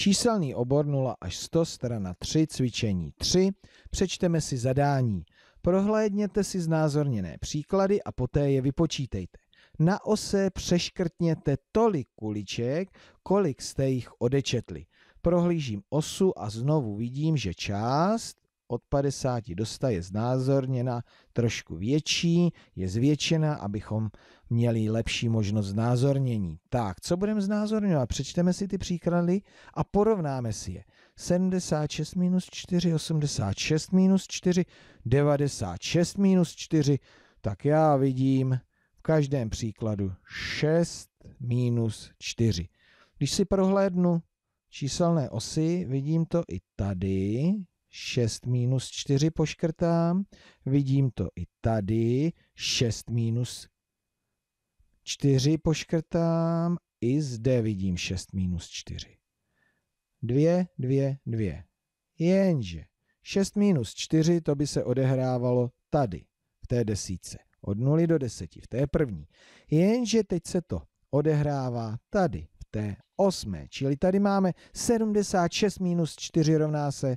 Číselný obor 0 až 100, strana 3, cvičení 3. Přečteme si zadání. Prohlédněte si znázorněné příklady a poté je vypočítejte. Na ose přeškrtněte tolik kuliček, kolik jste jich odečetli. Prohlížím osu a znovu vidím, že část od 50 do 100 je znázorněna trošku větší, je zvětšena, abychom měli lepší možnost znázornění. Tak, co budeme znázorňovat? Přečteme si ty příklady a porovnáme si je. 76 minus 4, 86 minus 4, 96 minus 4, tak já vidím v každém příkladu 6 minus 4. Když si prohlédnu číselné osy, vidím to i tady, 6 minus 4 poškrtám, vidím to i tady, 6 minus 4 poškrtám, i zde vidím 6 minus 4. 2, 2, 2. Jenže 6 minus 4 to by se odehrávalo tady, v té desíce. Od 0 do 10, v té první. Jenže teď se to odehrává tady, v té osmé. Čili tady máme 76 minus 4 rovná se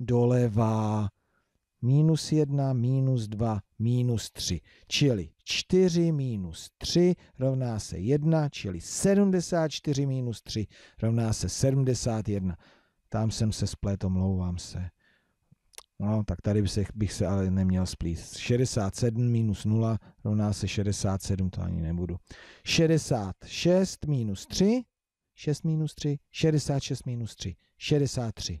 doleva minus 1, minus 2, minus 3. Čili 4 minus 3 rovná se 1, čili 74 minus 3 rovná se 71. Tam jsem se spletl, omlouvám se. No, tak tady bych se, bych se ale neměl splít. 67 minus 0 rovná se 67, to ani nebudu. 66 minus 3, 6 minus 3, 66 minus 3, 63.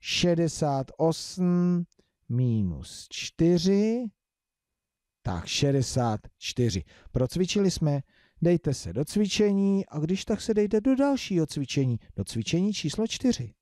68 minus 4, tak 64. Procvičili jsme, dejte se do cvičení a když tak se dejte do dalšího cvičení, do cvičení číslo 4.